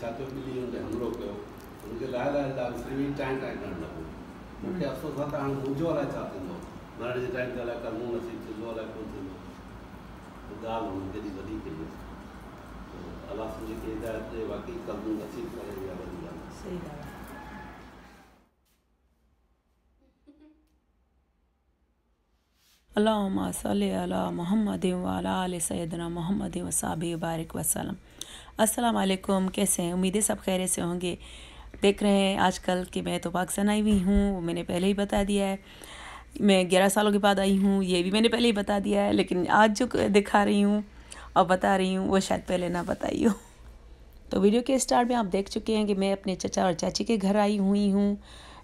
छात्रों तो। हम्म। तो। तो के लिए उन्हें हमलो कयो हुनखे लाइ लाइ लाइ फ्री टाइम टाइम करणु लॻो मूंखे अफ़सोस आहे त हाणे मुंहिंजो अलाए छा थींदो मरण जे टाइम ते अलाए कर्मो नसीब थींदो अलाए कोन थींदो ॻाल्हि हुन केॾी वॾी कई अलाह सम्झी खे हिदायत ॾे वाक़ई कर्मो नसीब करे इहा वॾी ॻाल्हि अल्लाम सल महमद वाल सैदना मोहम्मद वसाब बारक वसलम असलकुम कैसे हैं उम्मीदें सब खैर से होंगे देख रहे हैं आजकल कि मैं तो पाकिस्तान आई हुई हूँ वो मैंने पहले ही बता दिया है मैं ग्यारह सालों के बाद आई हूँ ये भी मैंने पहले ही बता दिया है लेकिन आज जो दिखा रही हूँ और बता रही हूँ वो शायद पहले ना बताई हो तो वीडियो के स्टार्ट में आप देख चुके हैं कि मैं अपने चचा और चाची के घर आई हुई हूँ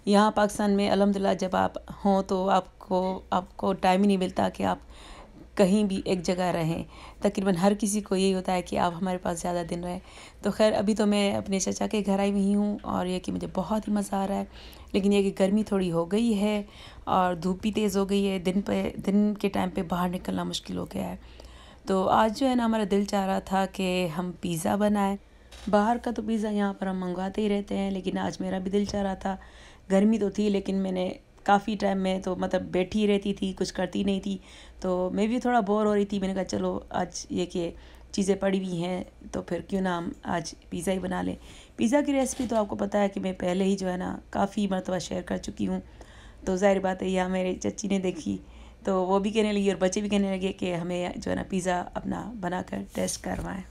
यहाँ पाकिस्तान में अलहमदिल्ला जब आप हों तो आप आपको आपको टाइम ही नहीं मिलता कि आप कहीं भी एक जगह रहें तकरीबन हर किसी को यही होता है कि आप हमारे पास ज़्यादा दिन रहें तो खैर अभी तो मैं अपने चाचा के घर आई हुई हूँ और यह कि मुझे बहुत ही मज़ा आ रहा है लेकिन यह कि गर्मी थोड़ी हो गई है और धूप भी तेज़ हो गई है दिन पे दिन के टाइम पे बाहर निकलना मुश्किल हो गया है तो आज जो है ना हमारा दिल चाह रहा था कि हम पिज़्ज़ा बनाएँ बाहर का तो पिज़्ज़ा यहाँ पर हम मंगवाते ही रहते हैं लेकिन आज मेरा भी दिल चाह रहा था गर्मी तो थी लेकिन मैंने काफ़ी टाइम में तो मतलब बैठी रहती थी कुछ करती नहीं थी तो मैं भी थोड़ा बोर हो रही थी मैंने कहा चलो आज ये कि चीज़ें पड़ी हुई हैं तो फिर क्यों ना हम आज पिज़्ज़ा ही बना लें पिज़्ज़ा की रेसिपी तो आपको पता है कि मैं पहले ही जो है ना काफ़ी मरतबा शेयर कर चुकी हूँ तो ज़ाहिर बात है यह मेरे चची ने देखी तो वो भी कहने लगी और बच्चे भी कहने लगे कि हमें जो है ना पिज़्ज़ा अपना बनाकर टेस्ट करवाएं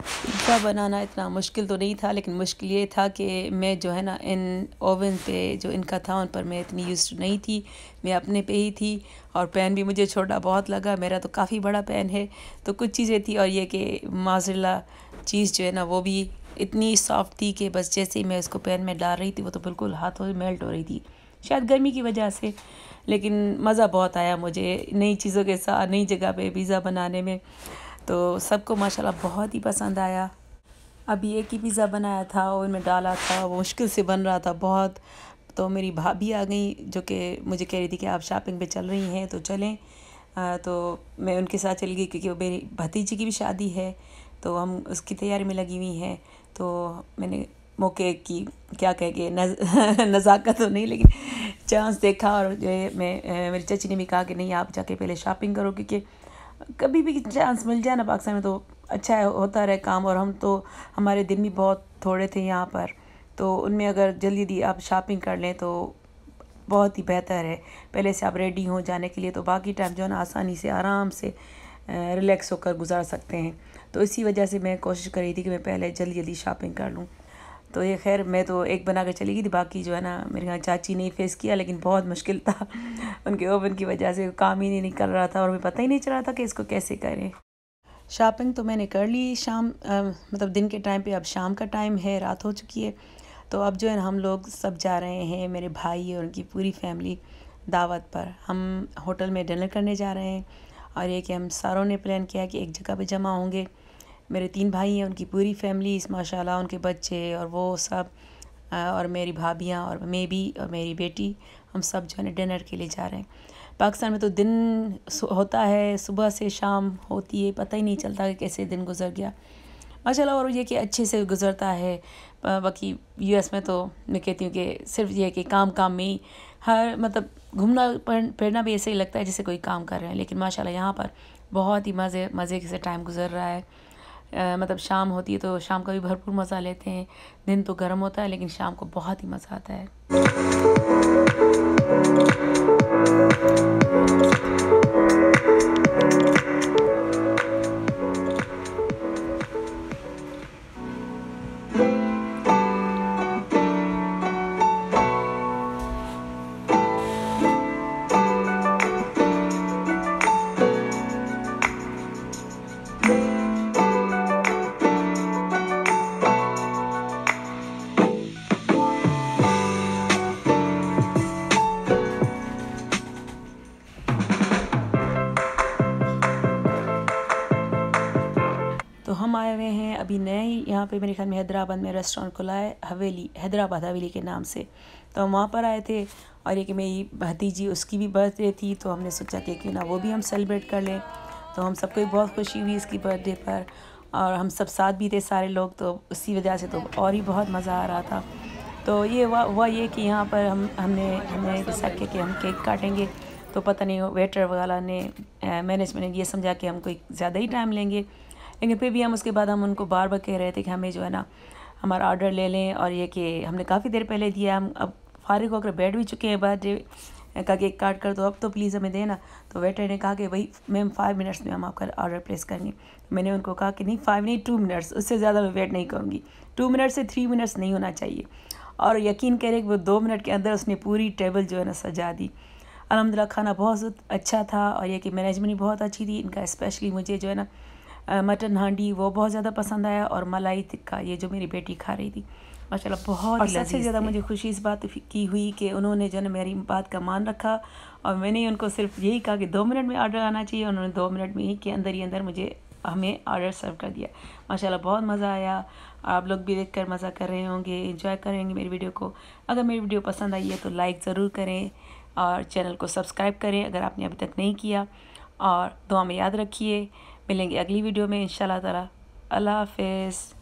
पिज़्ज़ा बनाना इतना मुश्किल तो नहीं था लेकिन मुश्किल ये था कि मैं जो है ना इन ओवन पे जो इनका था उन पर मैं इतनी यूज नहीं थी मैं अपने पे ही थी और पैन भी मुझे छोटा बहुत लगा मेरा तो काफ़ी बड़ा पैन है तो कुछ चीज़ें थी और ये कि माजिला चीज़ जो है ना वो भी इतनी सॉफ्ट थी कि बस जैसे ही मैं इसको पैन में डाल रही थी वो तो बिल्कुल हाथों मेल्ट हो रही थी शायद गर्मी की वजह से लेकिन मज़ा बहुत आया मुझे नई चीज़ों के साथ नई जगह पे पिज़्ज़ा बनाने में तो सबको माशाल्लाह बहुत ही पसंद आया अभी एक ही पिज़्ज़ा बनाया था और मैं डाला था वो मुश्किल से बन रहा था बहुत तो मेरी भाभी आ गई जो कि मुझे कह रही थी कि आप शॉपिंग पे चल रही हैं तो चलें आ, तो मैं उनके साथ चली गई क्योंकि वो मेरी भतीजी की भी शादी है तो हम उसकी तैयारी में लगी हुई हैं तो मैंने मौके की क्या कह के नज, नज़ाकत तो नहीं लेकिन चांस देखा और जो है मैं मेरी चची ने भी कहा कि नहीं आप जाके पहले शॉपिंग करो क्योंकि कभी भी चांस मिल जाए ना पाकिस्तान में तो अच्छा होता रहे काम और हम तो हमारे दिन भी बहुत थोड़े थे यहाँ पर तो उनमें अगर जल्दी जल्दी आप शॉपिंग कर लें तो बहुत ही बेहतर है पहले से आप रेडी हों जाने के लिए तो बाकी टाइम जो है ना आसानी से आराम से रिलैक्स होकर गुजार सकते हैं तो इसी वजह से मैं कोशिश कर रही थी कि मैं पहले जल्दी जल्दी शॉपिंग कर लूँ तो ये खैर मैं तो एक बना कर चली गई थी बाकी जो है ना मेरे यहाँ चाची ने फेस किया लेकिन बहुत मुश्किल था उनके ओवन की वजह से काम ही नहीं निकल रहा था और मैं पता ही नहीं चल रहा था कि इसको कैसे करें शॉपिंग तो मैंने कर ली शाम आ, मतलब दिन के टाइम पे अब शाम का टाइम है रात हो चुकी है तो अब जो है ना हम लोग सब जा रहे हैं मेरे भाई और उनकी पूरी फैमिली दावत पर हम होटल में डिनर करने जा रहे हैं और ये कि हम सारों ने प्लान किया कि एक जगह पे जमा होंगे मेरे तीन भाई हैं उनकी पूरी इस माशाल्लाह उनके बच्चे और वो सब और मेरी भाभियाँ और मैं भी और मेरी बेटी हम सब जो है डिनर के लिए जा रहे हैं पाकिस्तान में तो दिन होता है सुबह से शाम होती है पता ही नहीं चलता कि कैसे दिन गुजर गया माशाल्लाह और ये कि अच्छे से गुजरता है बाकी यूएस में तो मैं कहती हूँ कि सिर्फ ये कि काम काम में ही हर मतलब घूमना फिरना भी ऐसे ही लगता है जैसे कोई काम कर रहे हैं लेकिन माशाल्लाह यहाँ पर बहुत ही मज़े मज़े से टाइम गुजर रहा है मतलब शाम होती है तो शाम का भी भरपूर मज़ा लेते हैं दिन तो गर्म होता है लेकिन शाम को बहुत ही मज़ा आता है तो हम आए हुए हैं अभी नए यहाँ पर मेरे ख्याल में हैदराबाद में रेस्टोरेंट खुला है हवेली हैदराबाद हवेली के नाम से तो हम वहाँ पर आए थे और एक मेरी भतीजी उसकी भी बर्थडे थी तो हमने सोचा कि क्यों ना वो भी हम सेलिब्रेट कर लें तो हम सबको बहुत खुशी हुई इसकी बर्थडे पर और हम सब साथ भी थे सारे लोग तो उसी वजह से तो और ही बहुत मज़ा आ रहा था तो ये हुआ हुआ ये कि यहाँ पर हम हमने हमने डिसाइड किया कि हम केक काटेंगे तो पता नहीं वेटर वगैरह ने मैनेजमेंट ने ये समझा कि हम कोई ज़्यादा ही टाइम लेंगे लेकिन फिर भी हम उसके बाद हम उनको बार बार कह रहे थे कि हमें जो है ना हमारा ऑर्डर ले लें और ये कि हमने काफ़ी देर पहले दिया हम अब फारिग होकर बैठ भी चुके हैं बर्थडे का केक काट कर तो अब तो प्लीज़ हमें देना तो वेटर ने कहा कि भाई मैम फाइव मिनट्स में हम आपका ऑर्डर प्लेस करेंगे तो मैंने उनको कहा कि नहीं फाइव नहीं टू मिनट्स उससे ज़्यादा मैं वेट नहीं करूँगी टू मिनट से थ्री मिनट्स नहीं होना चाहिए और यकीन करें कि वो दो मिनट के अंदर उसने पूरी टेबल जो है ना सजा दी अलहमदिल्ला खाना बहुत अच्छा था और यह कि मैनेजमेंट भी बहुत अच्छी थी इनका स्पेशली मुझे जो है ना मटन हांडी वो बहुत ज़्यादा पसंद आया और मलाई तिक्का ये जो मेरी बेटी खा रही थी माशाल्लाह बहुत और सबसे ज़्यादा मुझे खुशी इस बात की हुई कि उन्होंने जो है मेरी बात का मान रखा और मैंने उनको सिर्फ यही कहा कि दो मिनट में ऑर्डर आना चाहिए उन्होंने दो मिनट में ही के अंदर ही अंदर मुझे हमें ऑर्डर सर्व कर दिया माशाल्लाह बहुत मज़ा आया आप लोग भी देखकर मज़ा कर रहे होंगे इंजॉय करेंगे मेरी वीडियो को अगर मेरी वीडियो पसंद आई है तो लाइक ज़रूर करें और चैनल को सब्सक्राइब करें अगर आपने अभी तक नहीं किया और दुआ में याद रखिए मिलेंगे अगली वीडियो में इन तला अल्लाह हाफिज़